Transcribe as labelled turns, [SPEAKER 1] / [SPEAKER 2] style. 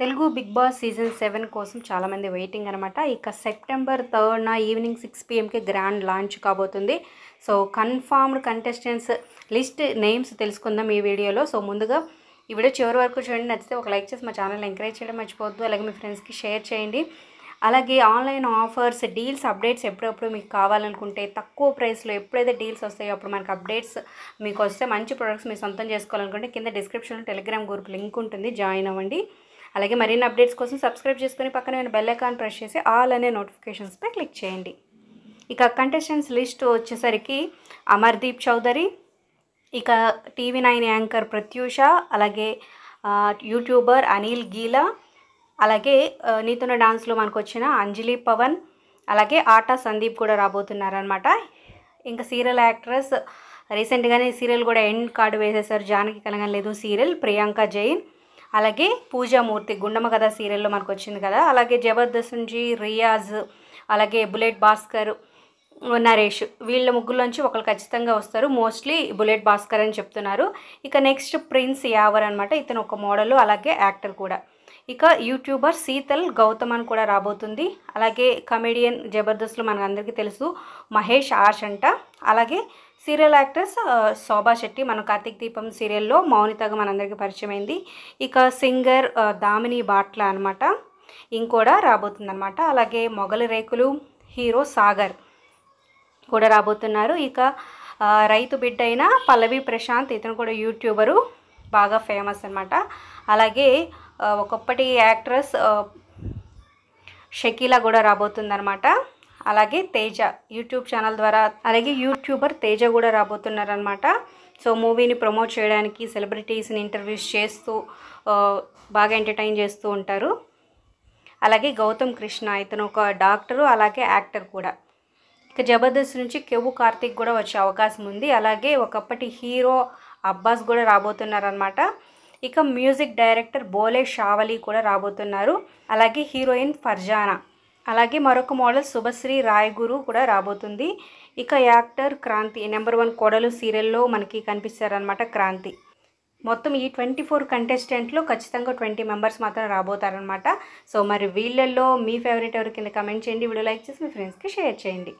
[SPEAKER 1] Telugu Bigg Boss season seven కోసం చాలామంది waiting అనమాట ఇక సెప్టెంబర్ థర్డ్న ఈవినింగ్ సిక్స్ పిఎంకి గ్రాండ్ లాంచ్ కాబోతుంది so confirmed contestants list names తెలుసుకుందాం ఈ వీడియోలో సో ముందుగా ఈ వీడియో చివరి వరకు చూడండి నచ్చితే ఒక లైక్ చేసి మా ఛానల్ ఎంకరేజ్ చేయడం మర్చిపోవద్దు అలాగే మీ ఫ్రెండ్స్కి షేర్ చేయండి అలాగే ఆన్లైన్ ఆఫర్స్ డీల్స్ అప్డేట్స్ ఎప్పుడప్పుడు మీకు కావాలనుకుంటే తక్కువ ప్రైస్లో ఎప్పుడైతే డీల్స్ వస్తాయో అప్పుడు మనకు అప్డేట్స్ మీకు వస్తే మంచి ప్రొడక్ట్స్ మీరు సొంతం చేసుకోవాలనుకుంటే కింద డిస్క్రిప్షన్లో టెలిగ్రామ్ గ్రూప్ లింక్ ఉంటుంది జాయిన్ అవ్వండి అలాగే మరిన్ని అప్డేట్స్ కోసం సబ్స్క్రైబ్ చేసుకుని పక్కన నేను బెల్ ఐకాన్ ప్రెస్ చేసి ఆల్ అనే నోటిఫికేషన్స్పై క్లిక్ చేయండి ఇక కంటెస్టెంట్స్ లిస్ట్ వచ్చేసరికి అమర్దీప్ చౌదరి ఇక టీవీ నైన్ యాంకర్ ప్రత్యూష అలాగే యూట్యూబర్ అనిల్ గీలా అలాగే నీతున్న డాన్స్లో మనకు వచ్చిన అంజలి పవన్ అలాగే ఆట సందీప్ కూడా రాబోతున్నారనమాట ఇంకా సీరియల్ యాక్ట్రెస్ రీసెంట్గానే సీరియల్ కూడా ఎండ్ కార్డు వేసేసారు జానకి కలగలేదు సీరియల్ ప్రియాంక జైన్ అలాగే పూజామూర్తి గుండమ్మ కథ సీరియల్లో మనకు వచ్చింది కదా అలాగే జబర్దస్త్ నుంచి రియాజ్ అలాగే బుల్లెట్ భాస్కర్ నరేష్ వీళ్ళ ముగ్గురులోంచి ఒకరు ఖచ్చితంగా వస్తారు మోస్ట్లీ బుల్లెట్ భాస్కర్ అని చెప్తున్నారు ఇక నెక్స్ట్ ప్రిన్స్ యావర్ అనమాట ఇతను ఒక మోడల్ అలాగే యాక్టర్ కూడా ఇక యూట్యూబర్ శీతల్ గౌతమ్ అని కూడా రాబోతుంది అలాగే కమెడియన్ జబర్దస్త్లో అందరికీ తెలుసు మహేష్ ఆష్ అంట అలాగే సీరియల్ యాక్ట్రెస్ శోభా శెట్టి మన కార్తీక్ దీపం సీరియల్లో మౌనితగా మనందరికీ పరిచయం అయింది ఇక సింగర్ దామిని బాట్ల అనమాట ఇంకోడా అనమాట అలాగే మొగలి రేకులు హీరో సాగర్ కూడా రాబోతున్నారు ఇక రైతు బిడ్డ అయిన పల్లవి ప్రశాంత్ ఇతను కూడా యూట్యూబరు బాగా ఫేమస్ అనమాట అలాగే ఒకప్పటి యాక్ట్రెస్ షకీలా కూడా రాబోతుందనమాట అలాగే తేజ యూట్యూబ్ ఛానల్ ద్వారా అలాగే యూట్యూబర్ తేజ కూడా రాబోతున్నారనమాట సో మూవీని ప్రమోట్ చేయడానికి సెలబ్రిటీస్ని ఇంటర్వ్యూస్ చేస్తూ బాగా ఎంటర్టైన్ చేస్తూ ఉంటారు అలాగే గౌతమ్ కృష్ణ ఇతను ఒక డాక్టరు అలాగే యాక్టర్ కూడా ఇక జబర్దస్త్ నుంచి కెవ్వు కార్తీక్ కూడా వచ్చే అవకాశం ఉంది అలాగే ఒకప్పటి హీరో అబ్బాస్ కూడా రాబోతున్నారనమాట ఇక మ్యూజిక్ డైరెక్టర్ బోలే షావలి కూడా రాబోతున్నారు అలాగే హీరోయిన్ ఫర్జానా అలాగే మరొక మోడల్ శుభశ్రీ రాయగురు కూడా రాబోతుంది ఇక యాక్టర్ క్రాంతి నెంబర్ వన్ కోడలు సీరియల్లో మనకి కనిపిస్తారనమాట క్రాంతి మొత్తం ఈ ట్వంటీ ఫోర్ కంటెస్టెంట్లో ఖచ్చితంగా ట్వంటీ మెంబర్స్ మాత్రం రాబోతారనమాట సో మరి వీళ్ళల్లో మీ ఫేవరెట్ ఎవరు కింద కమెంట్ చేయండి వీడియో లైక్ చేసి మీ ఫ్రెండ్స్కి షేర్ చేయండి